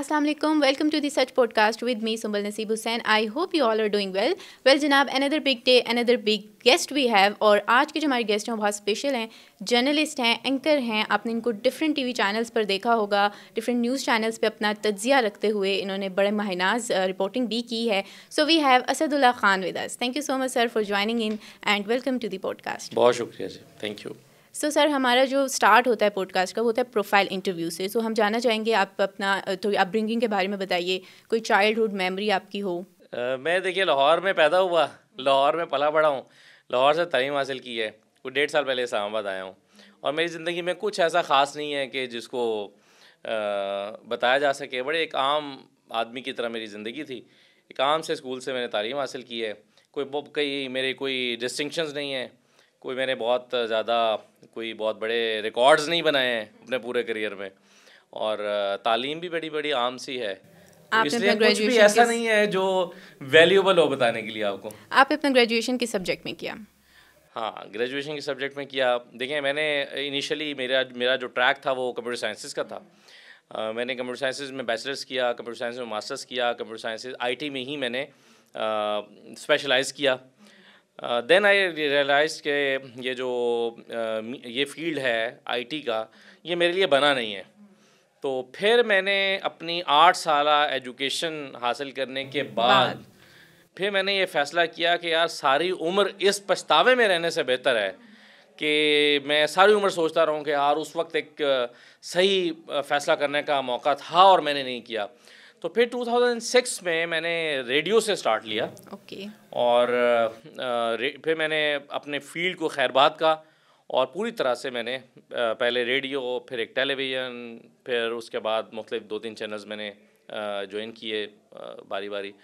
अस्सलाम वालेकुम welcome to the Sach podcast with me Subal Naseeb Hussain I hope you all are doing well well जनाब another big day another big guest we have और आज के जो हमारे गेस्ट हैं बहुत स्पेशल हैं जर्नलिस्ट हैं एंकर हैं आपने इनको डिफरेंट टीवी चैनल्स पर देखा होगा डिफरेंट न्यूज़ चैनल्स पे अपना तजिया रखते हुए इन्होंने बड़े माहनाज रिपोर्टिंग भी की है so we have Asadullah Khan with us thank you so much sir for joining in and welcome to the podcast बहुत शुक्रिया जी thank you so so, sir हमारा जो स्टार्ट होता है पॉडकास्ट का वो होता है प्रोफाइल इंटरव्यू से सो so, हम जाना चाहेंगे आप अपना थोड़ी तो अपब्रिंगिंग के बारे में बताइए कोई चाइल्डहुड मेमोरी आपकी हो uh, मैं देखिए लाहौर में पैदा हुआ लाहौर में पला बड़ा हूँ लाहौर से तलीम हासिल की है वो डेढ़ साल पहले इस्लामाबाद आया हूँ और मेरी ज़िंदगी में कुछ ऐसा ख़ास नहीं है कि जिसको uh, बताया जा सके बड़े एक आम आदमी की तरह मेरी ज़िंदगी थी एक आम से स्कूल से मैंने तालीम हासिल की है कोई कई मेरे कोई डिस्टिंक्शंस नहीं है कोई मैंने बहुत ज़्यादा कोई बहुत बड़े रिकॉर्ड्स नहीं बनाए हैं अपने पूरे करियर में और तालीम भी बड़ी बड़ी आम सी है तो इसलिए कुछ भी ऐसा नहीं है जो वैल्यूबल हो बताने के लिए आपको आपने अपने ग्रेजुएशन के सब्जेक्ट में किया हाँ ग्रेजुएशन के सब्जेक्ट में किया देखें मैंने इनिशियली मेरा मेरा जो ट्रैक था वो कंप्यूटर साइंसिस का था आ, मैंने कंप्यूटर साइंसिस में बैचलर्स किया कंप्यूटर साइंस में मास्टर्स किया कंप्यूटर साइंसिस आईटी में ही मैंने स्पेशलाइज़ किया देन आई रियलाइज के ये जो uh, ये फील्ड है आईटी का ये मेरे लिए बना नहीं है तो फिर मैंने अपनी आठ साल एजुकेशन हासिल करने के बाद फिर मैंने ये फ़ैसला किया कि यार सारी उम्र इस पछतावे में रहने से बेहतर है कि मैं सारी उम्र सोचता रहूँ कि यार उस वक्त एक uh, सही uh, फ़ैसला करने का मौका था और मैंने नहीं किया तो फिर 2006 में मैंने रेडियो से स्टार्ट लिया ओके okay. और फिर मैंने अपने फील्ड को खैरबाद का और पूरी तरह से मैंने पहले रेडियो फिर एक टेलीविज़न फिर उसके बाद मुख्तलिफ दो तीन चैनल्स मैंने ज्वाइन किए बारी बारी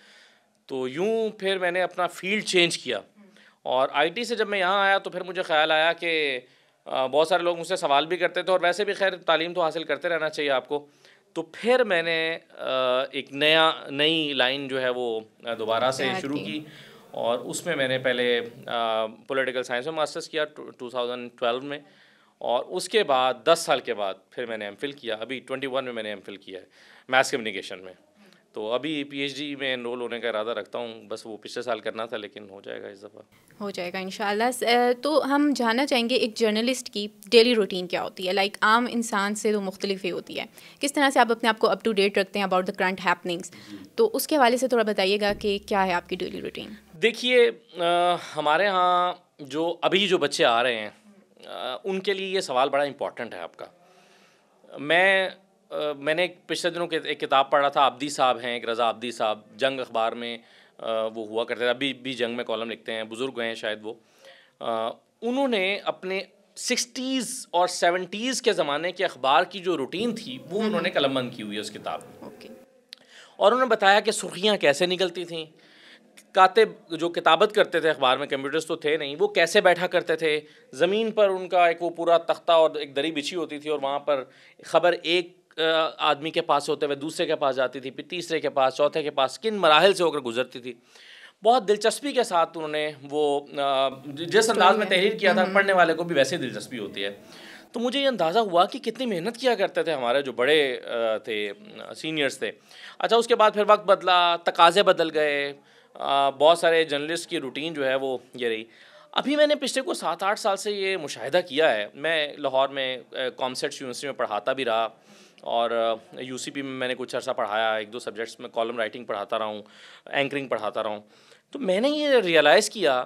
तो यूँ फिर मैंने अपना फील्ड चेंज किया और आईटी से जब मैं यहाँ आया तो फिर मुझे ख्याल आया कि बहुत सारे लोग मुझसे सवाल भी करते थे और वैसे भी खैर तालीम तो हासिल करते रहना चाहिए आपको तो फिर मैंने एक नया नई लाइन जो है वो दोबारा से शुरू की और उसमें मैंने पहले पॉलिटिकल साइंस में मास्टर्स किया 2012 में और उसके बाद 10 साल के बाद फिर मैंने एम किया अभी 21 में मैंने एम किया है मैथ्स कम्युनिकेशन में तो अभी पीएचडी में एनरोल होने का इरादा रखता हूँ बस वो पिछले साल करना था लेकिन हो जाएगा इस दफ़ा हो जाएगा इन तो हम जानना चाहेंगे एक जर्नलिस्ट की डेली रूटीन क्या होती है लाइक आम इंसान से तो मुख्तलिफ ही होती है किस तरह से आप अपने आप को अप टू डेट रखते हैं अबाउट द करंट हैपनिंग्स तो उसके हवाले से थोड़ा बताइएगा कि क्या है आपकी डेली रूटीन देखिए हमारे यहाँ जो अभी जो बच्चे आ रहे हैं आ, उनके लिए ये सवाल बड़ा इम्पॉर्टेंट है आपका मैं मैंने पिछले दिनों एक किताब पढ़ा था अब्दी साहब हैं एक रज़ा आबदी साहब जंग अखबार में वो हुआ करते थे अभी भी जंग में कॉलम लिखते हैं बुज़ुर्ग हैं शायद वो उन्होंने अपने सिक्सटीज़ और सेवेंटीज़ के ज़माने के अखबार की जो रूटीन थी वो हम्म। उन्होंने कलमबंद की हुई है उस किताब में ओके और उन्होंने बताया कि सुर्खियाँ कैसे निकलती थी काते जो किताबत करते थे अखबार में कंप्यूटर्स तो थे नहीं वो कैसे बैठा करते थे ज़मीन पर उनका एक वो पूरा तख्ता और एक दरी बिछी होती थी और वहाँ पर ख़बर एक आदमी के पास होते हुए दूसरे के पास जाती थी फिर तीसरे के पास चौथे के पास किन मराहल से होकर गुजरती थी बहुत दिलचस्पी के साथ उन्होंने वो जिस तो अंदाज में तहरीर किया था हम्म। पढ़ने वाले को भी वैसे ही दिलचस्पी होती है तो मुझे ये अंदाज़ा हुआ कि कितनी मेहनत किया करते थे हमारे जो बड़े थे सीनियर्स थे अच्छा उसके बाद फिर वक्त बदला तकाजे बदल गए बहुत सारे जर्नलिस्ट की रूटीन जो है वो ये रही अभी मैंने पिछले को सात आठ साल से ये मुशाहिदा किया है मैं लाहौर में कॉमसेट्स यूनिवर्सिटी में पढ़ाता भी रहा और यूसीपी में मैंने कुछ अर्सा पढ़ाया एक दो सब्जेक्ट्स में कॉलम राइटिंग पढ़ाता रहा हूँ एंकरिंग पढ़ाता रहा हूँ तो मैंने ये रियलाइज़ किया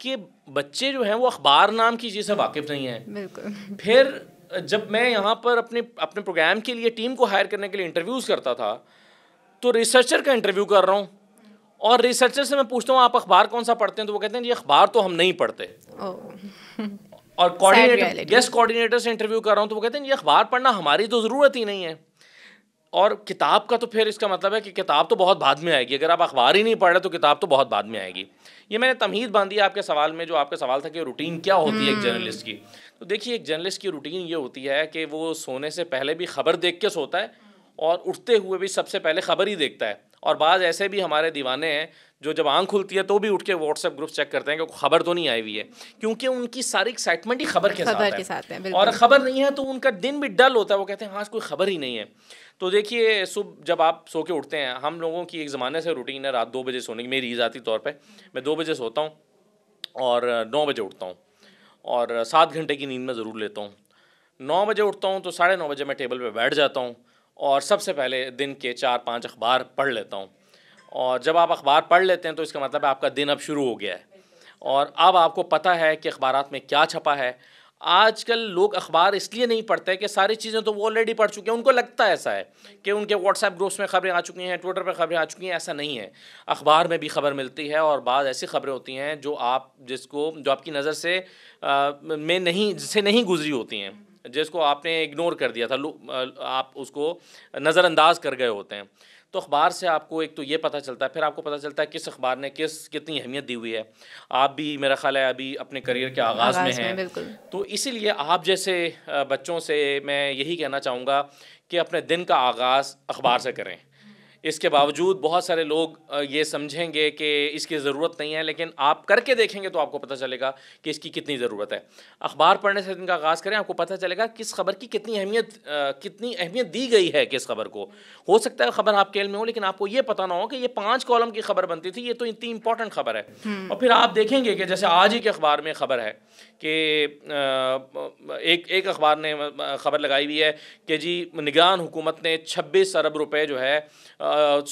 कि बच्चे जो हैं वो अखबार नाम की चीज़ से वाकिफ़ नहीं हैं फिर जब मैं यहाँ पर अपने अपने प्रोग्राम के लिए टीम को हायर करने के लिए इंटरव्यूज़ करता था तो रिसर्चर का इंटरव्यू कर रहा हूँ और रिसर्चर से मैं पूछता हूँ आप अखबार कौन सा पढ़ते हैं तो वो कहते हैं जी अखबार तो हम नहीं पढ़ते और कोऑर्डिनेटर गेस्ट कोऑर्डिनेटर से इंटरव्यू कर रहा हूँ तो वो कहते हैं ये अखबार पढ़ना हमारी तो ज़रूरत ही नहीं है और किताब का तो फिर इसका मतलब है कि किताब तो बहुत बाद में आएगी अगर आप अखबार ही नहीं पढ़ रहे तो किताब तो बहुत बाद में आएगी ये मैंने तमहीद बांधी आपके सवाल में जो आपका सवाल था कि रूटीन क्या होती है एक जर्नलिस्ट हम्म। की तो देखिए एक जर्नलिस्ट की रूटीन ये होती है कि वो सोने से पहले भी खबर देख के सोता है और उठते हुए भी सबसे पहले खबर ही देखता है और बाज़ ऐसे भी हमारे दीवाने हैं जो जब आँख खुलती है तो भी उठ के व्हाट्सएप ग्रुप चेक करते हैं कि खबर तो नहीं आई हुई है क्योंकि उनकी सारी एक्साइटमेंट ही खबर के साथ है और खबर नहीं है तो उनका दिन भी डल होता है वो कहते हैं हाँ कोई खबर ही नहीं है तो देखिए सुबह जब आप सो के उठते हैं हम लोगों की एक ज़माने से रूटीन है रात दो बजे सोने की मेरी ज़ाती तौर पर मैं दो बजे सोता हूँ और नौ बजे उठता हूँ और सात घंटे की नींद में ज़रूर लेता हूँ नौ बजे उठता हूँ तो साढ़े नौ बजे मैं टेबल पर बैठ जाता हूँ और सबसे पहले दिन के चार पाँच अखबार पढ़ लेता हूँ और जब आप अखबार पढ़ लेते हैं तो इसका मतलब आपका दिन अब शुरू हो गया है और अब आपको पता है कि अखबार में क्या छपा है आजकल लोग अखबार इसलिए नहीं पढ़ते कि सारी चीज़ें तो वो ऑलरेडी पढ़ चुके हैं उनको लगता है ऐसा है कि उनके व्हाट्सएप ग्रुप्स में खबरें आ चुकी हैं ट्विटर पर खबरें आ चुकी हैं ऐसा नहीं है अखबार में भी खबर मिलती है और बाद ऐसी खबरें होती हैं जो आप जिसको जो आपकी नज़र से आ, में नहीं जिससे नहीं गुजरी होती हैं जिसको आपने इग्नोर कर दिया था आप उसको नज़रअंदाज कर गए होते हैं तो अखबार से आपको एक तो ये पता चलता है फिर आपको पता चलता है किस अखबार ने किस कितनी अहमियत दी हुई है आप भी मेरा ख्याल है अभी अपने करियर के आगाज़ में हैं तो इसीलिए आप जैसे बच्चों से मैं यही कहना चाहूँगा कि अपने दिन का आगाज़ अखबार से करें इसके बावजूद बहुत सारे लोग ये समझेंगे कि इसकी ज़रूरत नहीं है लेकिन आप करके देखेंगे तो आपको पता चलेगा कि इसकी कितनी ज़रूरत है अखबार पढ़ने से इनका आगाज़ करें आपको पता चलेगा किस खबर की कितनी अहमियत कितनी अहमियत दी गई है किस खबर को हो सकता है खबर आपके में हो लेकिन आपको ये पता ना हो कि ये पाँच कॉलम की खबर बनती थी ये तो इतनी इंपॉर्टेंट खबर है हम्म। और फिर आप देखेंगे कि जैसे आज ही के अखबार में खबर है कि एक एक अखबार ने खबर लगाई हुई है कि जी निगरान हुकूमत ने छब्बीस अरब रुपये जो है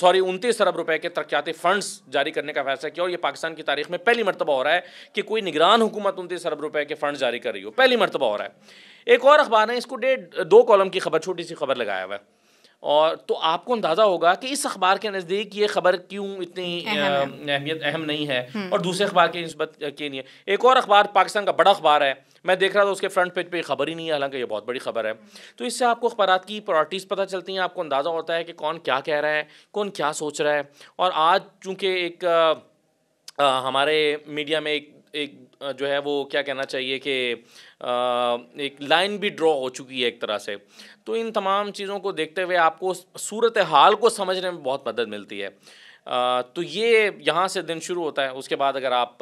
सॉरी उनतीस अरब रुपए के तरक्याती फंड्स जारी करने का फैसला किया और ये पाकिस्तान की तारीख में पहली मरतबा हो रहा है कि कोई निगरान हुकूमत उनतीस अरब रुपए के फंड जारी कर रही हो पहली मरतबा हो रहा है एक और अखबार है इसको डेढ़ दो कॉलम की खबर छोटी सी खबर लगाया हुआ है और तो आपको अंदाज़ा होगा कि इस अखबार के नज़दीक ये खबर क्यों इतनी अहमियत अहम नहीं है हम्म। और दूसरे अखबार के नस्बत के लिए एक और अखबार पाकिस्तान का बड़ा अखबार है मैं देख रहा था उसके फ्रंट पेज पर पे खबर ही नहीं है हालांकि ये बहुत बड़ी खबर है तो इससे आपको अखबार की प्रॉर्टीज़ पता चलती हैं आपको अंदाज़ा होता है कि कौन क्या कह रहा है कौन क्या सोच रहा है और आज चूँकि एक आ, हमारे मीडिया में एक एक जो है वो क्या कहना चाहिए कि एक लाइन भी ड्रॉ हो चुकी है एक तरह से तो इन तमाम चीज़ों को देखते हुए आपको सूरत हाल को समझने में बहुत मदद मिलती है तो ये यहाँ से दिन शुरू होता है उसके बाद अगर आप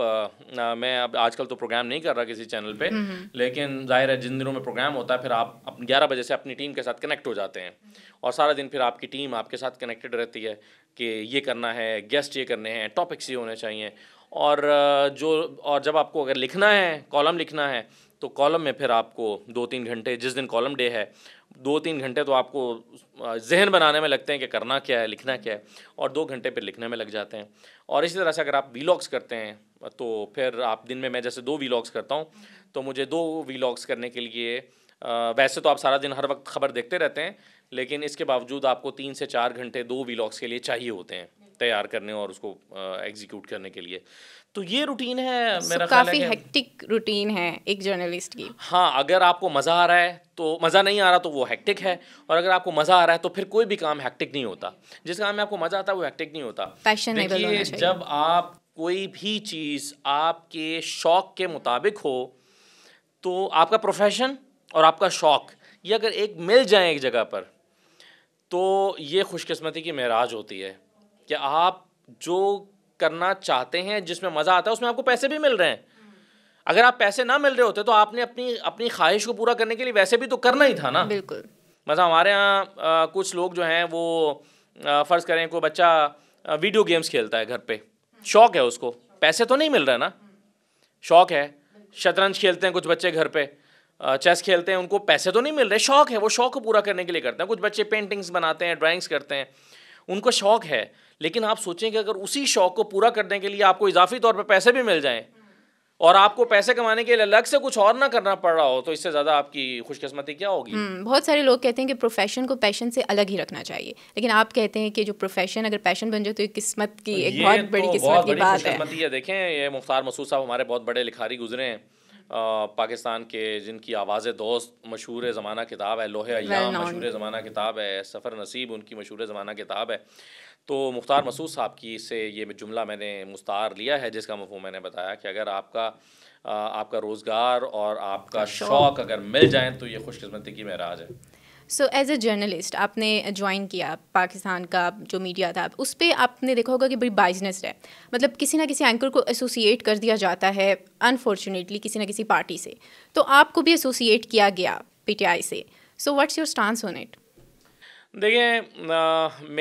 मैं अब आजकल तो प्रोग्राम नहीं कर रहा किसी चैनल पे हम्म, हम्म। लेकिन जाहिर है जिन दिनों में प्रोग्राम होता है फिर आप ग्यारह बजे से अपनी टीम के साथ कनेक्ट हो जाते हैं और सारा दिन फिर आपकी टीम आपके साथ कनेक्टेड रहती है कि ये करना है गेस्ट ये करने हैं टॉपिक्स ये होने चाहिए और जो और जब आपको अगर लिखना है कॉलम लिखना है तो कॉलम में फिर आपको दो तीन घंटे जिस दिन कॉलम डे है दो तीन घंटे तो आपको जहन बनाने में लगते हैं कि करना क्या है लिखना क्या है और दो घंटे फिर लिखने में लग जाते हैं और इसी तरह से अगर आप वीलॉग्स करते हैं तो फिर आप दिन में मैं जैसे दो वीलॉग्स करता हूँ तो मुझे दो वीलॉग्स करने के लिए वैसे तो आप सारा दिन हर वक्त खबर देखते रहते हैं लेकिन इसके बावजूद आपको तीन से चार घंटे दो वीलॉग्स के लिए चाहिए होते हैं तैयार करने और उसको एग्जीक्यूट करने के लिए तो ये रूटीन है so, मेरा काफ़ी हेक्टिक रूटीन है एक जर्नलिस्ट की हाँ अगर आपको मज़ा आ रहा है तो मज़ा नहीं आ रहा तो वो हेक्टिक है और अगर आपको मज़ा आ रहा है तो फिर कोई भी काम हेक्टिक नहीं होता जिस काम में आपको मज़ा आता है वो हेक्टिक नहीं होता फैशन जब आप कोई भी चीज़ आपके शौक के मुताबिक हो तो आपका प्रोफेशन और आपका शौक ये अगर एक मिल जाए एक जगह पर तो ये खुशकिस्मती की महराज होती है कि आप जो करना चाहते हैं जिसमें मज़ा आता है उसमें आपको पैसे भी मिल रहे हैं अगर आप पैसे ना मिल रहे होते तो आपने अपनी अपनी ख्वाहिश को पूरा करने के लिए वैसे भी तो करना ही था ना बिल्कुल मतलब हमारे यहाँ कुछ लोग जो हैं वो फ़र्ज़ करें कोई बच्चा वीडियो गेम्स खेलता है घर पे शौक है उसको पैसे तो नहीं मिल रहे ना शौक है शतरंज खेलते हैं कुछ बच्चे घर पर चेस खेलते हैं उनको पैसे तो नहीं मिल रहे शौक है वो शौक को पूरा करने के लिए करते हैं कुछ बच्चे पेंटिंग्स बनाते हैं ड्राइंग्स करते हैं उनको शौक है लेकिन आप सोचें कि अगर उसी शौक को पूरा करने के लिए आपको इजाफी तौर पर पैसे भी मिल जाए और आपको पैसे कमाने के लिए अलग से कुछ और ना करना पड़ रहा हो तो इससे ज़्यादा आपकी खुशकिस्मती क्या होगी हम्म, बहुत सारे लोग कहते हैं कि प्रोफेशन को पैशन से अलग ही रखना चाहिए लेकिन आप कहते हैं कि जो प्रोफेशन अगर पैशन बन जाए तो एक किस्मत की तो एक बहुत बड़ी तो किस्मत की बात है देखें ये मुख्तार मसूद साहब हमारे बहुत बड़े लिखारी गुजरे हैं पाकिस्तान के जिनकी आवाज़ दोस्त मशहूर ज़माना किताब है लोहे अयाम मशहूर ज़माना किताब है सफ़र नसीब उनकी मशहूर ज़माना किताब है तो मुख्तार मसूद साहब की से ये जुमला मैंने मुस्तार लिया है जिसका मफहम मैंने बताया कि अगर आपका आपका रोज़गार और आपका शौक़ अगर मिल जाए तो ये खुशकस्मती की महराज है सो एज अ जर्नलिस्ट आपने ज्वाइन किया पाकिस्तान का जो मीडिया था उस पर आपने देखा होगा कि बड़ी बाइजनेस है मतलब किसी ना किसी एंकर को एसोसिएट कर दिया जाता है अनफॉर्चुनेटली किसी ना किसी पार्टी से तो आपको भी एसोसिएट किया गया पीटीआई से so what's your stance on it देखिए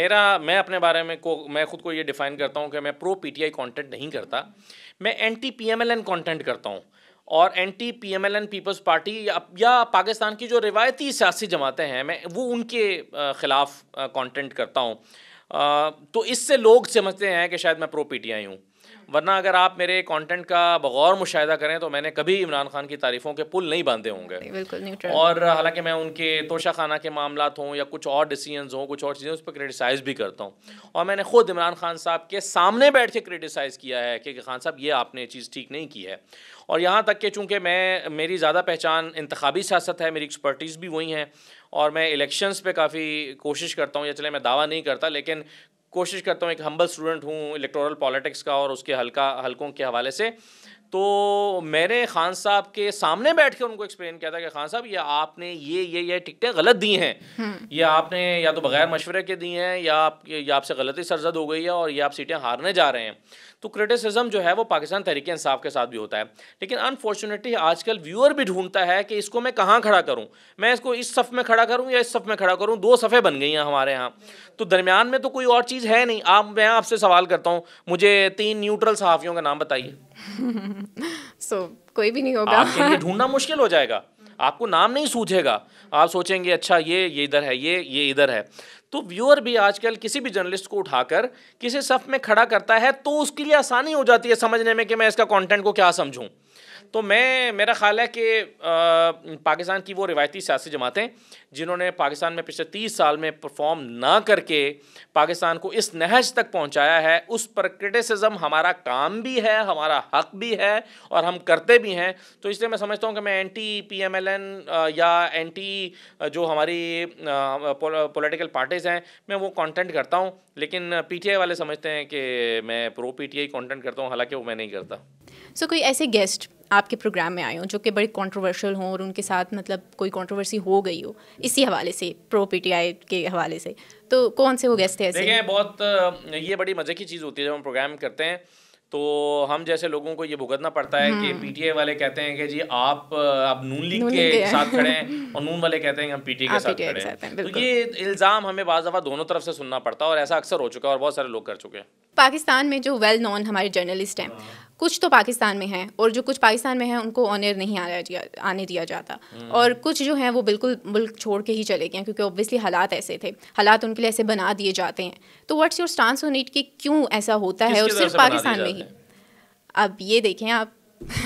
मेरा मैं अपने बारे में को मैं खुद को ये डिफ़ाइन करता हूँ कि मैं प्रो पीटीआई कंटेंट नहीं करता मैं एंटी पीएमएलएन कंटेंट करता हूँ और anti P M L N Peoples Party या, या पाकिस्तान की जो रिवायती सियासी जमातें हैं मैं वो उनके ख़िलाफ़ कंटेंट करता हूँ तो इससे लोग समझते हैं कि शायद मैं प्रो पी टी आई हूँ वरना अगर आप मेरे कंटेंट का बगौर मुशाह करें तो मैंने कभी इमरान खान की तारीफ़ों के पुल नहीं बांधे होंगे और हालांकि मैं उनके तोशा खाना के मामला हों या कुछ और डिसीजन हों कुछ और चीज़ें उस पर क्रिटिसाइज़ भी करता हूँ और मैंने ख़ुद इमरान खान साहब के सामने बैठ के क्रिटिसाइज़ किया है कि खान साहब ये आपने चीज़ ठीक नहीं की है और यहाँ तक कि चूँकि मैं मेरी ज़्यादा पहचान इंतबी सियासत है मेरी एक्सपर्टीज़ भी वही हैं और मैं इलेक्शंस पे काफ़ी कोशिश करता हूँ या चले मैं दावा नहीं करता लेकिन कोशिश करता हूँ एक हम्बल स्टूडेंट हूँ इलेक्टोरल पॉलिटिक्स का और उसके हल्का हल्कों के हवाले से तो मैंने खान साहब के सामने बैठ के उनको एक्सप्लेन किया था कि खान साहब ये आपने ये ये ये टिकटें गलत दी हैं हम्म। ये आपने या तो बगैर मशवरे के दी हैं या आप ये आपसे गलती सरजद हो गई है और ये आप सीटें हारने जा रहे हैं तो क्रिटिसिज्म जो है वो पाकिस्तान तहरीक इंसाफ के साथ भी होता है लेकिन अनफॉर्चुनेटली आजकल व्यूअर भी ढूंढता है कि इसको मैं कहाँ खड़ा करूँ मैं इसको इस सफ़ में खड़ा करूँ या इस सफ़ में खड़ा करूँ दो सफ़े बन गई हैं हमारे यहाँ तो दरमियान में तो कोई और चीज़ है नहीं आप मैं आपसे सवाल करता हूँ मुझे तीन न्यूट्रल सहाफ़ियों का नाम बताइए सो so, कोई भी नहीं होगा ढूंढना मुश्किल हो जाएगा आपको नाम नहीं सूझेगा आप सोचेंगे अच्छा ये ये इधर है ये ये इधर है तो व्यूअर भी आजकल किसी भी जर्नलिस्ट को उठाकर किसी सफ में खड़ा करता है तो उसके लिए आसानी हो जाती है समझने में कि मैं इसका कंटेंट को क्या समझूं तो मैं मेरा ख्याल है कि पाकिस्तान की वो रिवायती सियासी जमातें जिन्होंने पाकिस्तान में पिछले तीस साल में परफॉर्म ना करके पाकिस्तान को इस नहज तक पहुंचाया है उस पर क्रिटिसिज्म हमारा काम भी है हमारा हक भी है और हम करते भी हैं तो इसलिए मैं समझता हूँ कि मैं anti P M L N या एंटी जो हमारी पॉलिटिकल पार्टीज़ हैं मैं वो कंटेंट करता हूँ लेकिन पीटीआई वाले समझते हैं कि मैं प्रो पीटीआई कंटेंट करता हूँ हालांकि वो मैं नहीं करता सो so, कोई ऐसे गेस्ट आपके प्रोग्राम में आए हों जो कि बड़े कॉन्ट्रोवर्शियल हों और उनके साथ मतलब कोई कॉन्ट्रोवर्सी हो गई हो इसी हवाले से प्रो पीटीआई के हवाले से तो कौन से हो गए थे ऐसे देखें बहुत ये बड़ी मज़े की चीज़ होती है जब हम प्रोग्राम करते हैं तो हम जैसे लोगों को ये भुगतना पड़ता है कि पीटीए हम्म। वाले कहते हैं कि जी आप अब नून लीग के, के साथ खड़े हैं और नून वाले कहते हैं कि हम पीटीए के साथ खड़े हैं तो ये इल्ज़ाम हमें बाज़ दफ़ा दोनों तरफ से सुनना पड़ता है और ऐसा अक्सर हो चुका है और बहुत सारे लोग कर चुके हैं पाकिस्तान में जो वेल नॉन हमारे जर्नलिस्ट हैं हाँ। कुछ तो पाकिस्तान में हैं और जो कुछ पाकिस्तान में हैं उनको ऑनर नहीं आने दिया आने दिया जाता हम्म। और कुछ जो हैं वो बिल्कुल मुल्क छोड़ के ही चले गए क्योंकि ऑब्वियसली हालात ऐसे थे हालात उनके लिए ऐसे बना दिए जाते हैं तो what's your stance on it कि क्यों ऐसा होता है और सिर्फ पाकिस्तान में ही अब ये देखें आप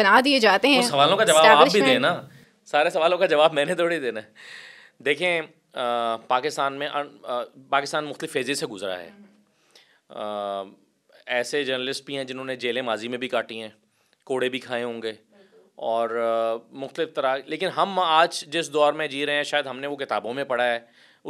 बना दिए जाते हैं सवालों का जवाब आप भी देना सारे सवालों का जवाब मैंने थोड़ी देना देखें पाकिस्तान में पाकिस्तान मुख्तलिफ फेजे से गुजरा है आ, ऐसे जर्नलिस्ट भी हैं जिन्होंने जेलें माजी में भी काटी हैं कोड़े भी खाए होंगे और मुख्तलिफ तरह लेकिन हम आज जिस दौर में जी रहे हैं शायद हमने वो किताबों में पढ़ा है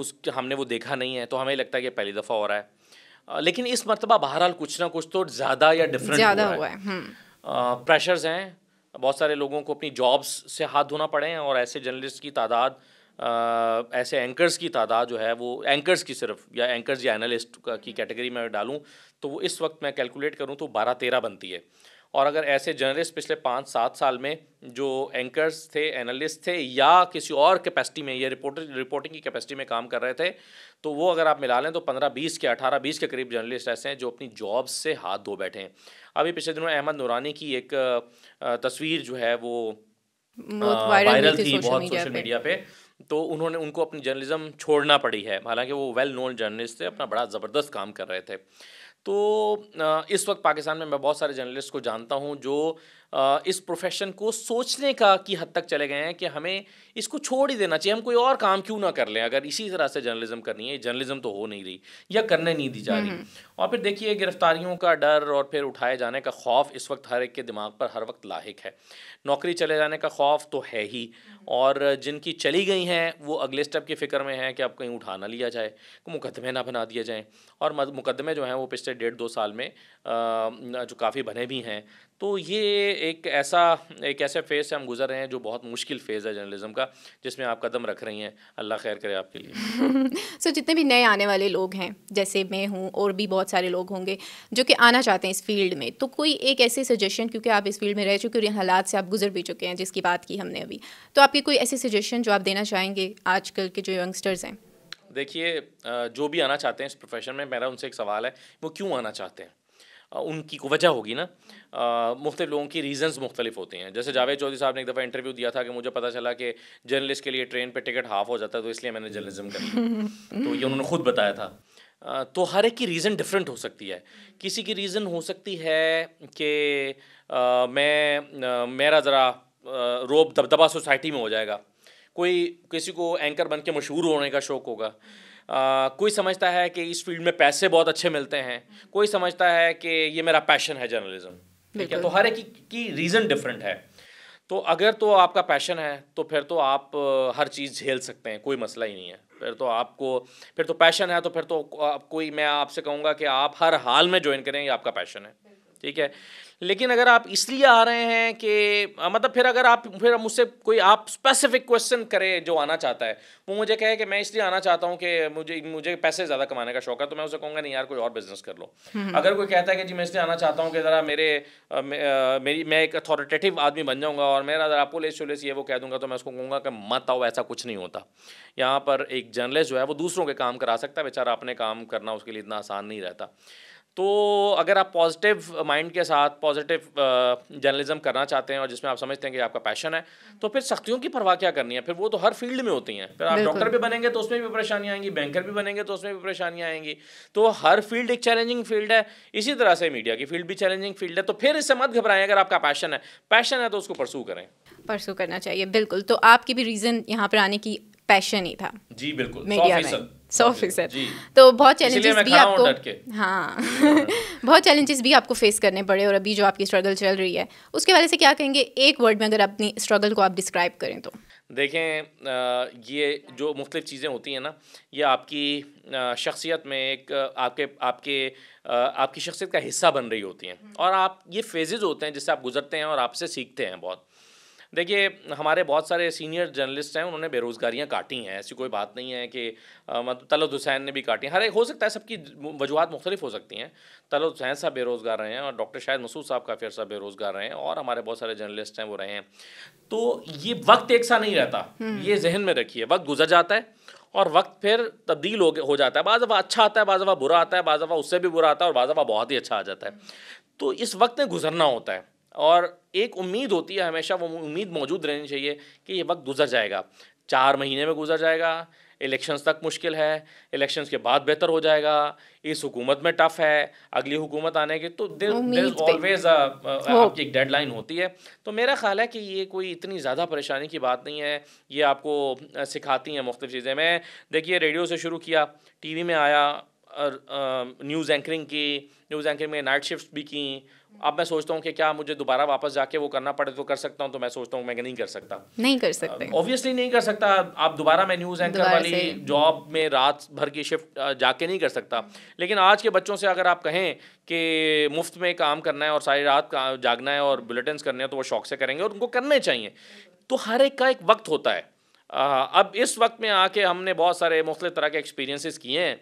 उस हमने वो देखा नहीं है तो हमें लगता है कि पहली दफ़ा हो रहा है लेकिन इस मरतबा बहरहाल कुछ ना कुछ तो ज़्यादा या डिफरेंट ज़्यादा हुआ, हुआ है प्रेशर्स हम्म। हैं बहुत सारे लोगों को अपनी जॉब्स से हाथ धोना पड़े हैं और ऐसे जर्नलिस्ट की तादाद ऐसे एंकर्स की तादाद जो है वो एंकर्स की सिर्फ या एंकर्स या एनालिस्ट की कैटेगरी में डालूँ तो वो इस वक्त मैं कैलकुलेट करूँ तो बारह तेरह बनती है और अगर ऐसे जर्नलिस्ट पिछले पाँच सात साल में जो एंकर्स थे एनालिस्ट थे या किसी और कैपेसिटी में या रिपोर्टर रिपोर्टिंग की कैपेसिटी में काम कर रहे थे तो वो अगर आप मिला लें तो पंद्रह बीस के अठारह बीस के करीब जर्नलिस्ट ऐसे हैं जो अपनी जॉब से हाथ धो बैठे हैं अभी पिछले दिनों अहमद नूरानी की एक तस्वीर जो है वो वायरल थी बहुत सोशल मीडिया पे तो उन्होंने उनको अपनी जर्नलिज्म छोड़ना पड़ी है हालांकि वो वेल नोन जर्नलिस्ट थे अपना बड़ा ज़बरदस्त काम कर रहे थे तो इस वक्त पाकिस्तान में मैं बहुत सारे जर्नलिस्ट को जानता हूँ जो इस प्रोफेशन को सोचने का की हद तक चले गए हैं कि हमें इसको छोड़ ही देना चाहिए हम कोई और काम क्यों ना कर लें अगर इसी तरह से जर्नलिज्म करनी है जर्नलिज्म तो हो नहीं रही या करने नहीं दी जा रही हम्म, हम्म। और फिर देखिए गिरफ्तारियों का डर और फिर उठाए जाने का खौफ इस वक्त हर एक के दिमाग पर हर वक्त लाक है नौकरी चले जाने का खौफ तो है ही हम्म। और जिनकी चली गई हैं वो अगले स्टेप की फ़िक्र में हैं कि अब कहीं उठा ना लिया जाए मुकदमे ना बना दिए जाएँ और मुकदमे जो हैं वो पिछले पिछले डेढ़ दो साल में जो काफ़ी बने भी हैं तो ये एक ऐसा एक ऐसे फेज़ से हम गुजर रहे हैं जो बहुत मुश्किल फेज़ है जर्नलिज्म का जिसमें आप कदम रख रही हैं अल्लाह खैर करे आपके लिए सो so, जितने भी नए आने वाले लोग हैं जैसे मैं हूँ और भी बहुत सारे लोग होंगे जो कि आना चाहते हैं इस फील्ड में तो कोई एक ऐसे सजेशन क्योंकि आप इस फील्ड में रह चुके और इन हालात से आप गुजर भी चुके हैं जिसकी बात की हमने अभी तो आपकी कोई ऐसी सजेशन जो आप देना चाहेंगे आजकल के जो यंगस्टर्स हैं देखिए जो भी आना चाहते हैं इस प्रोफेशन में मेरा उनसे एक सवाल है वो क्यों आना चाहते हैं उनकी वजह होगी ना मुख्त लोगों की रीज़न्स मुख्तलिफ होते हैं जैसे जावेद चौधरी साहब ने एक दफ़ा इंटरव्यू दिया था कि मुझे पता चला कि जर्नलिस्ट के लिए ट्रेन पर टिकट हाफ हो जाता है तो इसलिए मैंने जर्नलिज्म करी तो ये उन्होंने खुद बताया था तो हर एक की रीज़न डिफरेंट हो सकती है किसी की रीज़न हो सकती है कि मैं मेरा ज़रा रोब दबदबा सोसाइटी में हो जाएगा कोई किसी को एंकर बन के मशहूर होने का शौक़ होगा आ, कोई समझता है कि इस फील्ड में पैसे बहुत अच्छे मिलते हैं कोई समझता है कि ये मेरा पैशन है जर्नलिज्म ठीक है तो हर एक की, की रीज़न डिफरेंट है तो अगर तो आपका पैशन है तो फिर तो आप हर चीज़ झेल सकते हैं कोई मसला ही नहीं है फिर तो आपको फिर तो पैशन है तो फिर तो आप कोई मैं आपसे कहूँगा कि आप हर हाल में ज्वाइन करें ये आपका पैशन है ठीक है लेकिन अगर आप इसलिए आ रहे हैं कि मतलब फिर अगर आप फिर मुझसे कोई आप स्पेसिफिक क्वेश्चन करें जो आना चाहता है वो मुझे कहे कि मैं इसलिए आना चाहता हूँ कि मुझे मुझे पैसे ज़्यादा कमाने का शौक है तो मैं उसे कहूंगा नहीं यार कोई और बिज़नेस कर लो हम्म। अगर कोई कहता है कि जी मैं इसलिए आना चाहता हूँ कि ज़रा मेरे मेरी मैं एक अथॉरिटेटिव आदमी बन जाऊँगा और मेरा ज़रा पुलिस वुलिस ये वो कह दूंगा तो मैं उसको कहूँगा कि मत आओ ऐसा कुछ नहीं होता यहाँ पर एक जर्नलिस्ट जो है वो दूसरों के काम करा सकता है बेचारा अपने काम करना उसके लिए इतना आसान नहीं रहता तो अगर आप पॉजिटिव माइंड के साथ पॉजिटिव जर्नलिज्म uh, करना चाहते हैं और जिसमें आप समझते हैं कि आपका पैशन है तो फिर सख्तियों की परवाह क्या करनी है फिर वो तो हर फील्ड में होती हैं फिर आप डॉक्टर भी बनेंगे तो उसमें भी परेशानियाँ आएंगी बैंकर भी बनेंगे तो उसमें भी परेशानियाँ आएंगी तो हर फील्ड एक चैलेंजिंग फील्ड है इसी तरह से मीडिया की फील्ड भी चैलेंजिंग फील्ड है तो फिर इससे मत घबराएं अगर आपका पैशन है पैशन है तो उसको परसू करें परसू करना चाहिए बिल्कुल तो आपकी भी रीज़न यहाँ पर आने की पैशन ही था जी बिल्कुल मीडिया में सौ फीसद तो बहुत चैलेंजेस हाँ। भी आपको हाँ बहुत चैलेंजेस भी आपको फेस करने पड़े और अभी जो आपकी स्ट्रगल चल रही है उसके वाले से क्या कहेंगे एक वर्ड में अगर अपनी स्ट्रगल को आप डिस्क्राइब करें तो देखें ये जो मुख्तफ चीज़ें होती हैं ना ये आपकी शख्सियत में एक आपके आपके आपकी शख्सियत का हिस्सा बन रही होती हैं और आप ये फेजेज़ होते हैं जिससे आप गुजरते हैं और आपसे सीखते हैं बहुत देखिए हमारे बहुत सारे सीनियर जर्नलिस्ट हैं उन्होंने बेरोज़गारियाँ काटी हैं ऐसी कोई बात नहीं है कि मतलब तलत हुसैन ने भी काटी हर एक हो सकता है सबकी वजूहत मुख्तलिफ हो सकती हैं तलत हुसैन साहब बेरोज़गार रहे हैं और डॉक्टर शाहिद मसूद साहब काफ़ी अर्सा बेरोज़गार रहे हैं और हमारे बहुत सारे जर्नलिस्ट हैं वो रहे हैं तो ये वक्त एक सा नहीं रहता हम्म। ये जहन में रखिए वक्त गुजर जाता है और वक्त फिर तब्दील हो हो जाता है बाज़ दफ़ा अच्छा आता है बाज़ दफ़ा बुरा आता है बाज़ दफ़ा उससे भी बुरा आता है और बाज़ दफ़ा बहुत ही अच्छा आ जाता है तो इस वक्त में गुजरना होता है और एक उम्मीद होती है हमेशा वो उम्मीद मौजूद रहनी चाहिए कि ये वक्त गुजर जाएगा चार महीने में गुजर जाएगा इलेक्शंस तक मुश्किल है इलेक्शंस के बाद बेहतर हो जाएगा इस हुकूमत में टफ है अगली हुकूमत आने की तो ऑलवेज आपकी एक डेड होती है तो मेरा ख्याल है कि ये कोई इतनी ज़्यादा परेशानी की बात नहीं है ये आपको सिखाती हैं मुख्तु चीज़ें मैं देखिए रेडियो से शुरू किया टी में आया न्यूज़ एंकरिंग की न्यूज़ एंकरिंग में नाइट शिफ्ट भी की अब मैं सोचता हूँ कि क्या मुझे दोबारा वापस जाके वो करना पड़े तो कर सकता हूँ तो मैं सोचता हूँ मैं नहीं कर सकता नहीं कर सकते ऑब्वियसली नहीं कर सकता आप दोबारा मैं न्यूज़ एंकर वाली जॉब में रात भर की शिफ्ट जाके नहीं कर सकता लेकिन आज के बच्चों से अगर आप कहें कि मुफ्त में काम करना है और सारी रात जागना है और बुलेटिन करने हैं तो वो शौक से करेंगे और उनको करने चाहिए तो हर एक का एक वक्त होता है अब इस वक्त में आके हमने बहुत सारे मुख्तु तरह के एक्सपीरियंसिस किए हैं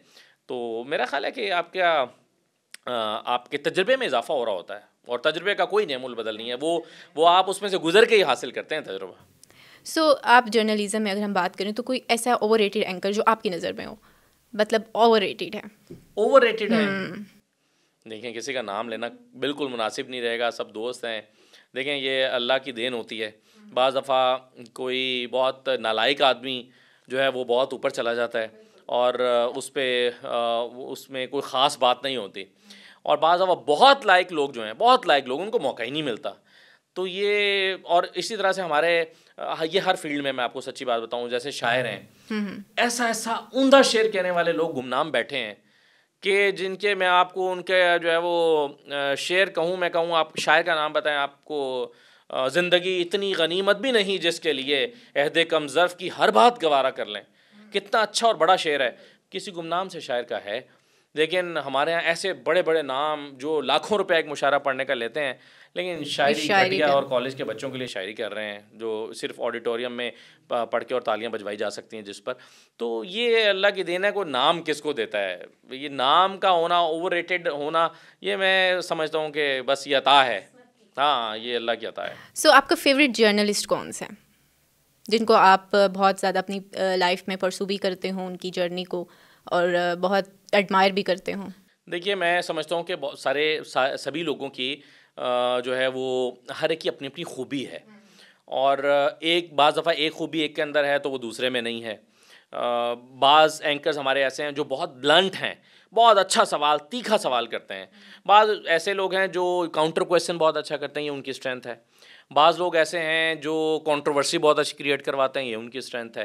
तो मेरा ख्याल है कि आपका आपके तजर्बे में इजाफा हो रहा होता है और तजर्बे का कोई नियमुल बदल नहीं है वो वो आप उसमें से गुजर के ही हासिल करते हैं तजर्बा सो so, आप जर्नलिज्म में अगर हम बात करें तो कोई ऐसा ओवर रेटेड एंकर जो आपकी नज़र में हो मतलब ओवर रेटेड है ओवर रेटेड है हम्म। देखें किसी का नाम लेना बिल्कुल मुनासिब नहीं रहेगा सब दोस्त हैं देखें ये अल्लाह की देन होती है बज़ दफ़ा कोई बहुत नालायक आदमी जो है वो बहुत ऊपर चला जाता है और उस पर उसमें कोई ख़ास बात नहीं होती और बाज़ अब बहुत लायक लोग जो हैं बहुत लायक लोग उनको मौका ही नहीं मिलता तो ये और इसी तरह से हमारे ये हर फील्ड में मैं आपको सच्ची बात बताऊं जैसे शायर हैं हम्म, हम्म। ऐसा ऐसा उमदा शेर कहने वाले लोग गुमनाम बैठे हैं कि जिनके मैं आपको उनके जो है वो शेर कहूँ मैं कहूँ आप शायर का नाम बताएं आपको ज़िंदगी इतनी गनीमत भी नहीं जिसके लिए अहद कम ज़र्फ़ की हर बात गवारा कर लें कितना अच्छा और बड़ा शेर है किसी गुमनाम से शायर का है लेकिन हमारे यहाँ ऐसे बड़े बड़े नाम जो लाखों रुपए एक मुशारा पढ़ने का लेते हैं लेकिन शायरी घटिया और कॉलेज के बच्चों के लिए शायरी कर रहे हैं जो सिर्फ ऑडिटोरियम में पढ़ के और तालियां बजवाई जा सकती हैं जिस पर तो ये अल्लाह की देना को नाम किसको देता है ये नाम का होना ओवर होना ये मैं समझता हूँ कि बस ये अता है हाँ ये अल्लाह की अता है सो so, आपका फेवरेट जर्नलिस्ट कौन सा है जिनको आप बहुत ज़्यादा अपनी लाइफ में परसू भी करते हो उनकी जर्नी को और बहुत एडमायर भी करते हो देखिए मैं समझता हूँ कि सारे सा, सभी लोगों की जो है वो हर एक की अपनी अपनी खूबी है और एक बार दफ़ा एक खूबी एक के अंदर है तो वो दूसरे में नहीं है बाज़ एंकर्स हमारे ऐसे हैं जो बहुत ब्लंट हैं बहुत अच्छा सवाल तीखा सवाल करते हैं बाज़ ऐसे लोग हैं जो काउंटर क्वेश्चन बहुत अच्छा करते हैं ये उनकी स्ट्रेंथ है बाज़ लोग ऐसे हैं जो कंट्रोवर्सी बहुत अच्छी क्रिएट करवाते हैं ये उनकी स्ट्रेंथ है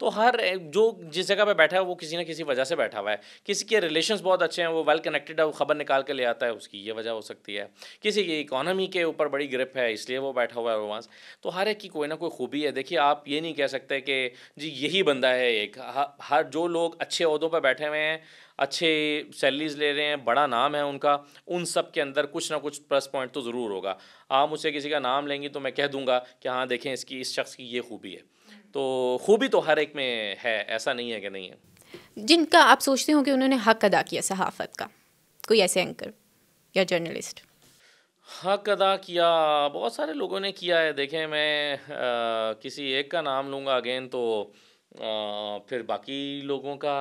तो हर जो जिस जगह पे बैठा है वो किसी ना किसी वजह से बैठा हुआ है किसी के रिलेशन बहुत अच्छे हैं वो वेल कनेक्टेड है वो खबर निकाल के ले आता है उसकी ये वजह हो सकती है किसी की इकोनॉमी के ऊपर बड़ी ग्रिप है इसलिए वो बैठा हुआ है वहाँ तो हर एक की कोई ना कोई खूबी है देखिए आप ये नहीं कह सकते कि जी यही बंदा है एक हर जो लोग अच्छे अहदों पर बैठे हुए हैं अच्छे सैलरीज ले रहे हैं बड़ा नाम है उनका उन सब के अंदर कुछ ना कुछ प्लस पॉइंट तो ज़रूर होगा आप मुझसे किसी का नाम लेंगी तो मैं कह दूंगा कि हाँ देखें इसकी इस शख्स की ये खूबी है तो खूबी तो हर एक में है ऐसा नहीं है कि नहीं है जिनका आप सोचते हो कि उन्होंने हक अदा किया सहाफ़त का कोई ऐसे एंकर या जर्नलिस्ट हक अदा किया बहुत सारे लोगों ने किया है देखें मैं आ, किसी एक का नाम लूँगा अगेन तो आ, फिर बाकी लोगों का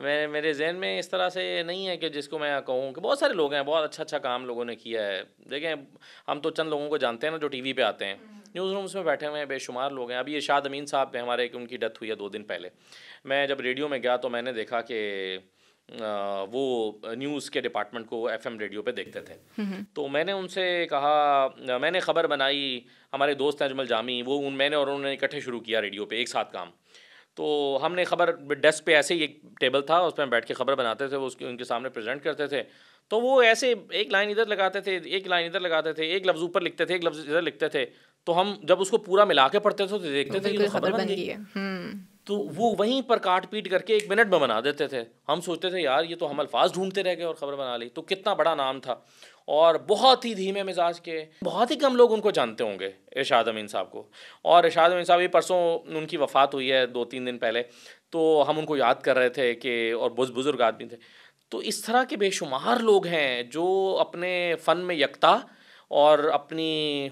मेरे मेरे जहन में इस तरह से नहीं है कि जिसको मैं कहूँ कि बहुत सारे लोग हैं बहुत अच्छा अच्छा काम लोगों ने किया है देखें हम तो चंद लोगों को जानते हैं ना जो टीवी पे आते हैं हम्म। न्यूज़ रूम्स में बैठे हुए हैं बेशुमार लोग हैं अभी इरशाद अमीन साहब हमारे उनकी डेथ हुई है दो दिन पहले मैं जब रेडियो में गया तो मैंने देखा कि वो न्यूज़ के डिपार्टमेंट को एफएम रेडियो पे देखते थे हम्म, हम्म। तो मैंने उनसे कहा मैंने खबर बनाई हमारे दोस्त हैं अजमल जामी वो उन मैंने और उन्होंने इकट्ठे शुरू किया रेडियो पे एक साथ काम तो हमने खबर डेस्क पे ऐसे ही एक टेबल था उस पर हम बैठ के खबर बनाते थे वो उसके उनके सामने प्रेजेंट करते थे तो वो ऐसे एक लाइन इधर लगाते थे एक लाइन इधर लगाते थे एक लफ्ज़ ऊपर लिखते थे एक लफ्ज़ इधर लिखते थे तो हम जब उसको पूरा मिला के पढ़ते थे तो देखते थे कि तो खबर बन गई है हम्म। तो वो वहीं पर काट पीट करके एक मिनट में बना देते थे हम सोचते थे यार ये तो हम अल्फाज ढूंढते रह गए और ख़बर बना ली तो कितना बड़ा नाम था और बहुत ही धीमे मिजाज के बहुत ही कम लोग उनको जानते होंगे इरशाद अमीन साहब को और इरशाद अमीन साहब ये परसों उनकी वफ़ात हुई है दो तीन दिन पहले तो हम उनको याद कर रहे थे कि और बुज़ बुज़ुर्ग आदमी थे तो इस तरह के बेशुमार लोग हैं जो अपने फ़न में यकता और अपनी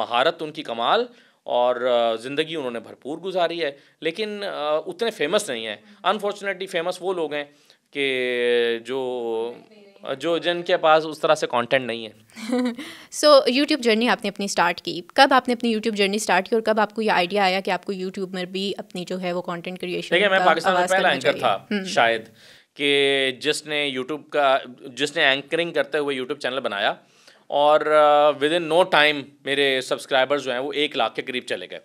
महारत उनकी कमाल और ज़िंदगी उन्होंने भरपूर गुजारी है लेकिन उतने फेमस नहीं हैं अनफॉर्चुनेटली फेमस वो लोग हैं कि जो जो जिनके पास उस तरह से कंटेंट नहीं है सो यूट्यूब जर्नी आपने अपनी स्टार्ट की कब आपने अपनी यूट्यूब जर्नी स्टार्ट की और कब आपको ये आइडिया आया कि आपको यूट्यूब में भी अपनी जो है वो कॉन्टेंट क्रिएशन देखिए मैं पाकिस्तान में पहला एंकर था हम्म। शायद कि जिसने यूट्यूब का जिसने एंकरिंग करते हुए यूट्यूब चैनल बनाया और विद इन नो टाइम मेरे सब्सक्राइबर्स जो हैं वो एक लाख के करीब चले गए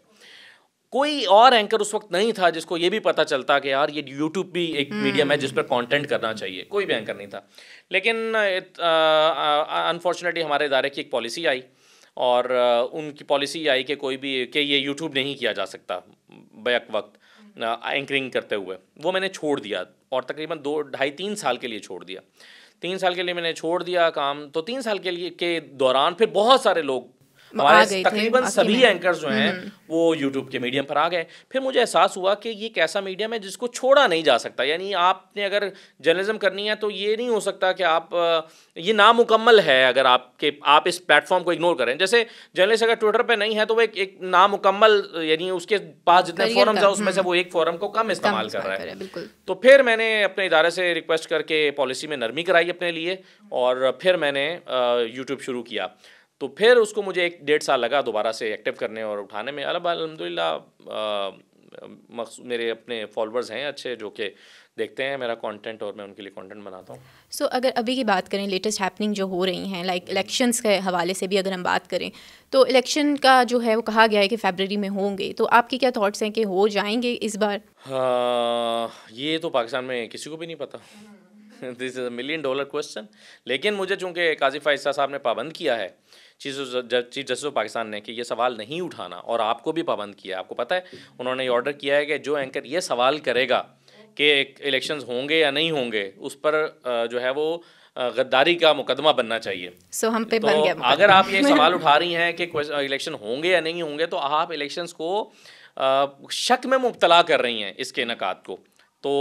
कोई और एंकर उस वक्त नहीं था जिसको ये भी पता चलता कि यार ये यूट्यूब भी एक मीडियम हम्म। है जिस पर कंटेंट करना चाहिए कोई भी एंकर नहीं था लेकिन अनफॉर्चुनेटली हमारे इदारे की एक पॉलिसी आई और उनकी पॉलिसी आई कि कोई भी कि ये यूट्यूब नहीं किया जा सकता बैक वक्त एंकरिंग हम्म। करते हुए वो मैंने छोड़ दिया और तकरीबन दो ढाई तीन साल के लिए छोड़ दिया तीन साल के लिए मैंने छोड़ दिया काम तो तीन साल के लिए के दौरान फिर बहुत सारे लोग हमारे तो तकरीबन सभी एंकर जो हैं हम्म। वो यूट्यूब के मीडियम पर आ गए फिर मुझे एहसास हुआ कि ये कैसा मीडियम है जिसको छोड़ा नहीं जा सकता यानी आपने अगर जर्नलिज्म करनी है तो ये नहीं हो सकता कि आप ये नामुकम्मल है अगर आपके आप इस प्लेटफॉर्म को इग्नोर करें जैसे जर्नलिस्ट अगर ट्विटर पर नहीं है तो वो एक, एक नामुकम्मल यानी उसके पास जितने फोरम्स हैं उसमें से हम्म। वो एक फोरम को कम इस्तेमाल कर रहा है तो फिर मैंने अपने इदारे से रिक्वेस्ट करके पॉलिसी में नरमी कराई अपने लिए और फिर मैंने यूट्यूब शुरू किया तो फिर उसको मुझे एक डेढ़ साल लगा दोबारा से एक्टिव करने और उठाने में अलब अलहमदिल्ला मेरे अपने फॉलोअर्स हैं अच्छे जो कि देखते हैं मेरा कंटेंट और मैं उनके लिए कंटेंट बनाता हूँ सो so, अगर अभी की बात करें लेटेस्ट हैपनिंग जो हो रही हैं लाइक इलेक्शंस के हवाले से भी अगर हम बात करें तो इलेक्शन का जो है वो कहा गया है कि फेबररी में होंगे तो आपके क्या थाट्स हैं कि हो जाएंगे इस बार आ, ये तो पाकिस्तान में किसी को भी नहीं पता this is a million dollar question लेकिन मुझे चूँकि काजी साहब ने पाबंद किया है चीफ जस्टिस ऑफ पाकिस्तान ने कि ये सवाल नहीं उठाना और आपको भी पाबंद किया आपको पता है उन्होंने ये ऑर्डर किया है कि जो एंकर ये सवाल करेगा कि इलेक्शंस होंगे या नहीं होंगे उस पर जो है वो गद्दारी का मुकदमा बनना चाहिए सो so, हम पे तो बन गया अगर आप ये सवाल उठा रही हैं कि इलेक्शन होंगे या नहीं होंगे तो आप इलेक्शंस को शक में मुबतला कर रही हैं इसके इनका को तो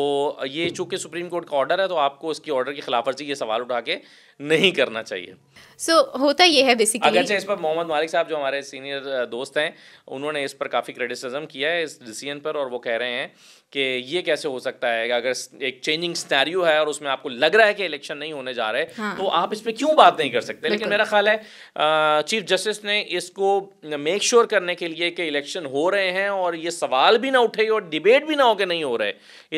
ये चूंकि सुप्रीम कोर्ट का ऑर्डर है तो आपको इसकी ऑर्डर की खिलाफ वर्जी ये सवाल उठा के नहीं करना चाहिए सो so, होता यह है बेसिकली अगर इस पर मोहम्मद मालिक साहब जो हमारे सीनियर दोस्त हैं उन्होंने इस पर काफ़ी क्रिटिसिज्म किया है इस डिसीजन पर और वो कह रहे हैं कि ये कैसे हो सकता है अगर एक चेंजिंग स्टैरियो है और उसमें आपको लग रहा है कि इलेक्शन नहीं होने जा रहे हाँ। तो आप इस पर क्यों बात नहीं कर सकते लेकिन मेरा ख्याल है चीफ जस्टिस ने इसको मेक श्योर sure करने के लिए कि इलेक्शन हो रहे हैं और ये सवाल भी ना उठे और डिबेट भी ना हो के नहीं हो रहे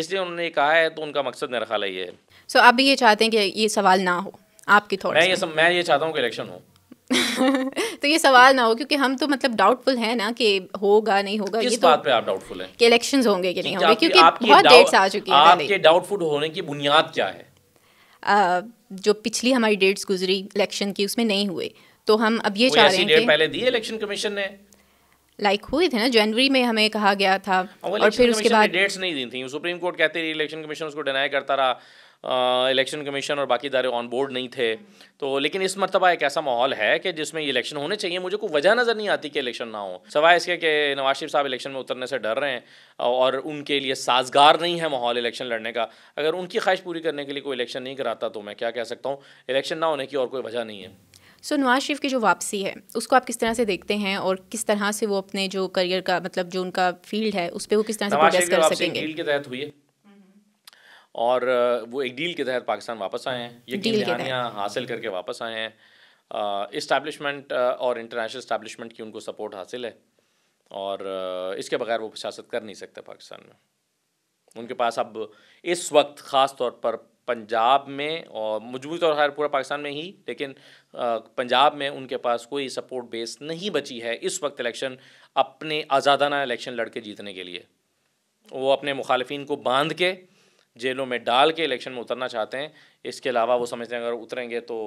इसलिए उन्होंने कहा है तो उनका मकसद मेरा ख्याल है ये है सो आप भी ये चाहते हैं कि ये सवाल ना हो आपकी थॉट मैं ये सब मैं ये चाहता हूँ कि इलेक्शन हो तो ये सवाल ना हो क्योंकि हम तो मतलब डाउटफुल हैं ना कि होगा नहीं होगा ये तो पे आप डाउटफुल हैं कि इलेक्शंस होंगे कि नहीं होंगे क्योंकि बहुत डेट्स आ चुकी हैं आपके डाउटफुल होने की बुनियाद क्या है जो पिछली हमारी डेट्स गुजरी इलेक्शन की उसमें नहीं हुए तो हम अब ये चाह रहे हैं डेट पहले दी इलेक्शन कमीशन ने लाइक like हुए थे ना जनवरी में हमें कहा गया था और फिर उसके बाद डेट्स नहीं दी थी सुप्रीम कोर्ट कहते रही इलेक्शन कमीशन उसको डिनाई करता रहा इलेक्शन कमीशन और बाकी दारे ऑन बोर्ड नहीं थे तो लेकिन इस मरतबा एक ऐसा माहौल है कि जिसमें इलेक्शन होने चाहिए मुझे कोई वजह नज़र नहीं आती कि इलेक्शन ना हो सवाए इसके कि नवाज शरीफ साहब इलेक्शन में उतरने से डर रहे हैं और उनके लिए साजगार नहीं है माहौल इलेक्शन लड़ने का अगर उनकी ख्वाहिश पूरी करने के लिए कोई इलेक्शन नहीं कराता तो मैं क्या कह सकता हूँ इलेक्शन ना होने की और कोई वजह नहीं है सो so, नवाज शरीफ की जो वापसी है उसको आप किस तरह से देखते हैं और किस तरह से वो अपने जो करियर का मतलब जो उनका फील्ड है उस पर वो किस तरह से कर सकेंगे फील्ड के तहत हुई है और वो एक डील के तहत पाकिस्तान वापस आए हैं यकीन दहानियाँ हासिल करके वापस आए हैं इस्टेब्लिशमेंट और इंटरनेशनल इस्टेब्लिशमेंट की उनको सपोर्ट हासिल है और इसके बगैर वो सियासत कर नहीं सकते पाकिस्तान में उनके पास अब इस वक्त ख़ास तौर पर पंजाब में और मजबूत तौर खैर पूरा पाकिस्तान में ही लेकिन पंजाब में उनके पास कोई सपोर्ट बेस नहीं बची है इस वक्त इलेक्शन अपने आज़ादाना इलेक्शन लड़के जीतने के लिए वो अपने मुखालफन को बांध के जेलों में डाल के इलेक्शन में उतरना चाहते हैं इसके अलावा वो समझते हैं अगर उतरेंगे तो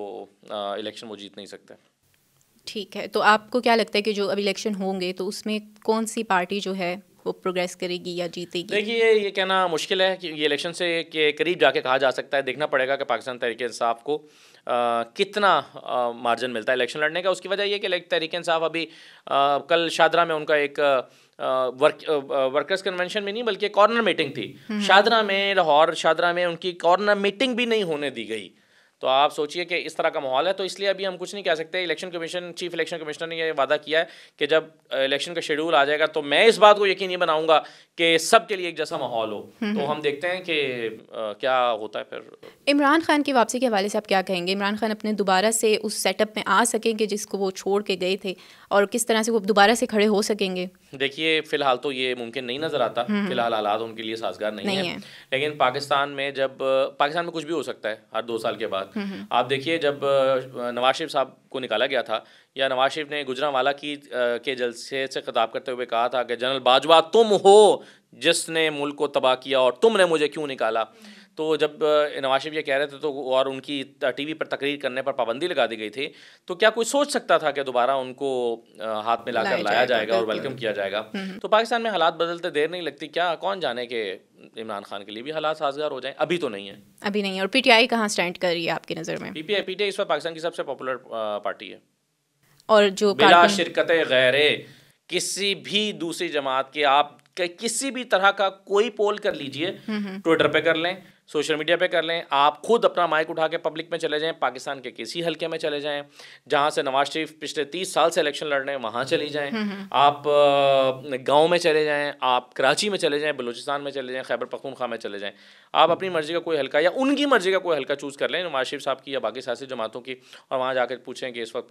इलेक्शन वो जीत नहीं सकते ठीक है तो आपको क्या लगता है कि जो अब इलेक्शन होंगे तो उसमें कौन सी पार्टी जो है वो प्रोग्रेस करेगी या जीतेगी देखिए ये कहना मुश्किल है कि ये इलेक्शन से के करीब जाके कहा जा सकता है देखना पड़ेगा कि पाकिस्तान तरीके इंसाफ को कितना मार्जिन मिलता है इलेक्शन लड़ने का उसकी वजह यह कि तहरीक इंसाफ अभी आ, कल शादरा में उनका एक वर्क वर्कर्स कन्वेंशन में नहीं बल्कि कॉर्नर मीटिंग थी हम्म। शादरा में लाहौर शादरा में उनकी कॉर्नर मीटिंग भी नहीं होने दी गई तो आप सोचिए कि इस तरह का माहौल है तो इसलिए अभी हम कुछ नहीं कह सकते election commission chief election commissioner ने यह वादा किया है कि जब इलेक्शन का शेड्यूल आ जाएगा तो मैं इस बात को नहीं बनाऊंगा कि सब के लिए एक जैसा माहौल हो हम्म, हम्म। तो हम देखते हैं कि क्या होता है फिर इमरान खान की वापसी के हवाले से आप क्या कहेंगे इमरान खान अपने दोबारा से उस सेटअप में आ सकेंगे जिसको वो छोड़ के गए थे और किस तरह से वो दोबारा से खड़े हो सकेंगे देखिए फ़िलहाल तो ये मुमकिन नहीं नज़र आता हम्म, हम्म। फ़िलहाल हालात उनके लिए साजगार नहीं, नहीं है।, है लेकिन पाकिस्तान में जब पाकिस्तान में कुछ भी हो सकता है हर दो साल के बाद हम्म, आप देखिए जब नवाज शरीफ साहब को निकाला गया था या नवाज शरीफ ने गुजरावाला की के जलसे से खिताब करते हुए कहा था कि जनरल बाजवा तुम हो जिसने मुल्क को तबाह किया और तुमने मुझे क्यों निकाला तो जब नवाज शरीफ ये कह रहे थे तो और उनकी टीवी पर तकरीर करने पर पाबंदी लगा दी गई थी तो क्या कोई सोच सकता था कि दोबारा उनको हाथ में लाकर लाया जाएगा और वेलकम किया जाएगा हम्म, हम्म। तो पाकिस्तान में हालात बदलते देर नहीं लगती क्या कौन जाने के इमरान खान के लिए भी हालात साजगार हो जाए अभी तो नहीं है अभी नहीं है और पीटीआई कहाँ स्टैंड कर रही है आपकी नज़र में पीपीआई पीटीआई इस वक्त पाकिस्तान की सबसे पॉपुलर पार्टी है और जो बिला शिरकत गैर किसी भी दूसरी जमात के आप किसी भी तरह का कोई पोल कर लीजिए ट्विटर हम्म, पे कर लें सोशल मीडिया पे कर लें आप खुद अपना माइक उठा के पब्लिक में चले जाएं पाकिस्तान के किसी हल्के में चले जाएं जहां से नवाज शरीफ पिछले तीस साल से इलेक्शन लड़ रहे हैं वहां चली जाएं हम्म, हम्म। आप गांव में चले जाएं आप कराची में चले जाएं बलूचिस्तान में चले जाएं खैबर पखतूनखा में चले जाएं आप अपनी मर्ज़ी का कोई हल्का या उनकी मर्ज़ी का कोई हल्का चूज़ कर लें नवाज शरीफ साहब की या बाकी सियासी जमातों की और वहाँ जाकर पूछें कि इस वक्त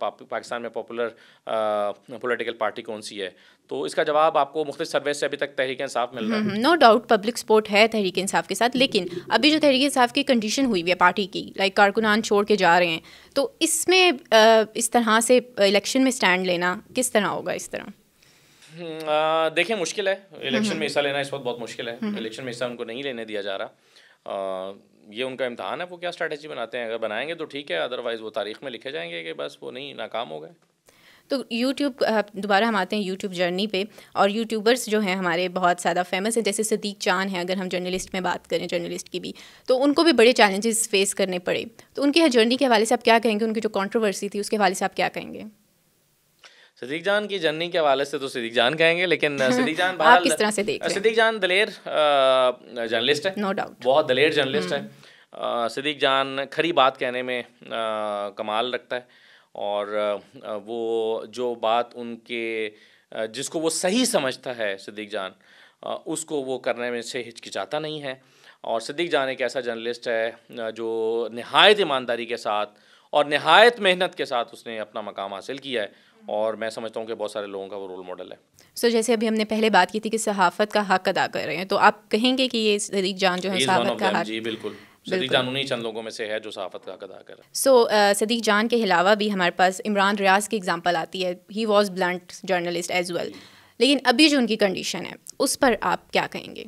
पाकिस्तान में पॉपुलर पोलिटिकल पार्टी कौन सी है तो इसका जवाब आपको मुख्त सर्वे से अभी तक तहरीक इंसाफ मिल रहा है नो डाउट पब्लिक सपोर्ट है तहरीक इंसाफ के साथ लेकिन लेकिन अभी जो तहरीक इंसाफ की कंडीशन हुई हुई है पार्टी की लाइक कारकुनान छोड़ के जा रहे हैं तो इसमें इस तरह से इलेक्शन में स्टैंड लेना किस तरह होगा इस तरह हम्म, देखिए मुश्किल है इलेक्शन हम्म, हम्म। में हिस्सा लेना इस वक्त बहुत मुश्किल है इलेक्शन में हिस्सा उनको नहीं लेने दिया जा रहा ये उनका इम्तहान है वो क्या स्ट्रैटेजी बनाते हैं अगर बनाएंगे तो ठीक है अदरवाइज़ वो तारीख में लिखे जाएंगे कि बस वो नहीं नाकाम हो गए तो यूट्यूब दोबारा हम आते हैं यूट्यूब जर्नी पे और यूट्यूबर्स जो हैं हमारे बहुत ज़्यादा फेमस हैं जैसे सदीक चान हैं अगर हम जर्नलिस्ट में बात करें जर्नलिस्ट की भी तो उनको भी बड़े चैलेंजेस फेस करने पड़े तो उनके जर्नी के हवाले से आप क्या कहेंगे उनकी जो कॉन्ट्रोवर्सी थी उसके हवाले से आप क्या कहेंगे सिद्दीक जान की जर्नी के हवाले से तो सिद्दीक जान कहेंगे लेकिन सिद्दीक जान आप किस तरह से देख सिद्दीक जान दलेर जर्नलिस्ट है नो no डाउट बहुत दलेर जर्नलिस्ट है हम्म। सिद्दीक जान खरी बात कहने में आ, कमाल रखता है और वो जो बात उनके जिसको वो सही समझता है सिद्दीक जान उसको वो करने में से हिचकिचाता नहीं है और सिद्दीक जान एक ऐसा जर्नलिस्ट है जो नहायत ईमानदारी के साथ और नहायत मेहनत के साथ उसने अपना मकाम हासिल किया है और मैं समझता हूँ कि बहुत सारे लोगों का वो रोल मॉडल है सो so, जैसे अभी हमने पहले बात की थी कि सहाफ़त का हक अदा कर रहे हैं तो आप कहेंगे कि ये सदीक जान जो है सहाफ़त का हक जी बिल्कुल सदीक जान उन्हीं चंद लोगों में से है जो सहाफत का अदा कर सो so, uh, सदीक जान के अलावा भी हमारे पास इमरान रियाज की एग्जाम्पल आती है he was blunt journalist as well लेकिन अभी जो उनकी कंडीशन है उस पर आप क्या कहेंगे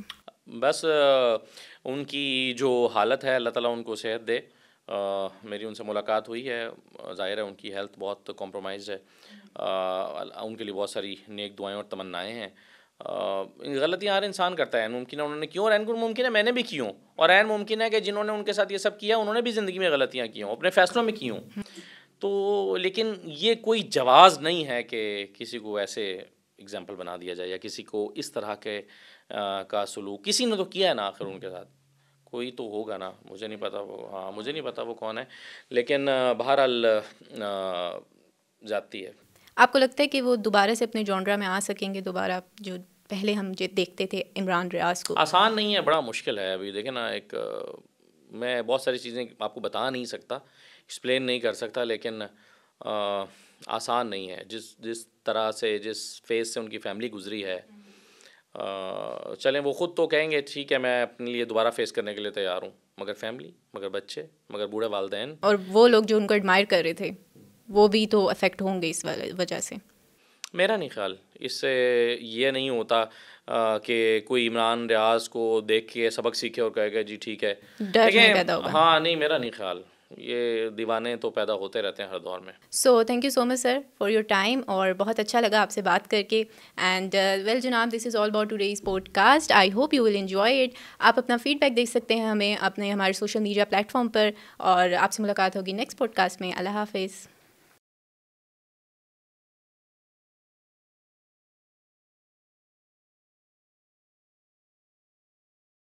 बस uh, उनकी जो हालत है अल्लाह ताला उनको सेहत दे आ, uh, मेरी उनसे मुलाकात हुई है ज़ाहिर है उनकी हेल्थ बहुत कॉम्प्रोमाइज़ है आ, उनके लिए बहुत सारी नेक दुआएं और तमन्नाएं हैं गलतियाँ हर इंसान करता है मुमकिन है उन्होंने क्यों और एन मुमकिन है मैंने भी की हूँ और एन मुमकिन है कि जिन्होंने उनके साथ ये सब किया उन्होंने भी ज़िंदगी में गलतियाँ की हूँ अपने फैसलों में की हूँ तो लेकिन ये कोई जवाज़ नहीं है कि किसी को ऐसे एग्ज़ाम्पल बना दिया जाए या किसी को इस तरह के आ, का सलूक किसी ने तो किया है ना आखिर उनके साथ कोई तो होगा ना मुझे नहीं पता वो हाँ मुझे नहीं पता वो कौन है लेकिन बहरहाल जाती है आपको लगता है कि वो दोबारा से अपने जॉनरा में आ सकेंगे दोबारा जो पहले हम जो देखते थे इमरान रियाज को आसान नहीं है बड़ा मुश्किल है अभी देखें ना एक मैं बहुत सारी चीज़ें आपको बता नहीं सकता एक्सप्लेन नहीं कर सकता लेकिन आ, आसान नहीं है जिस जिस तरह से जिस फेज से उनकी फैमिली गुजरी है आ, चलें वो ख़ुद तो कहेंगे ठीक है मैं अपने लिए दोबारा फेस करने के लिए तैयार हूँ मगर फैमिली मगर बच्चे मगर बूढ़े वालदेन और वो लोग जो उनको एडमायर कर रहे थे वो भी तो अफेक्ट होंगे इस वजह से मेरा नहीं ख्याल इससे ये नहीं होता कि कोई इमरान रियाज को देख के सबक सीखे और कहेगा जी ठीक है नहीं हाँ नहीं मेरा नहीं ख्याल ये दीवाने तो पैदा होते रहते हैं हर दौर में so thank you so much sir for your time और बहुत अच्छा लगा आपसे बात करके एंड वेल uh, जनाब this is all about days podcast I hope you will enjoy it आप अपना फीडबैक देख सकते हैं हमें अपने हमारे सोशल मीडिया प्लेटफॉर्म पर और आपसे मुलाकात होगी नेक्स्ट पॉडकास्ट में अल्लाह हाफिज़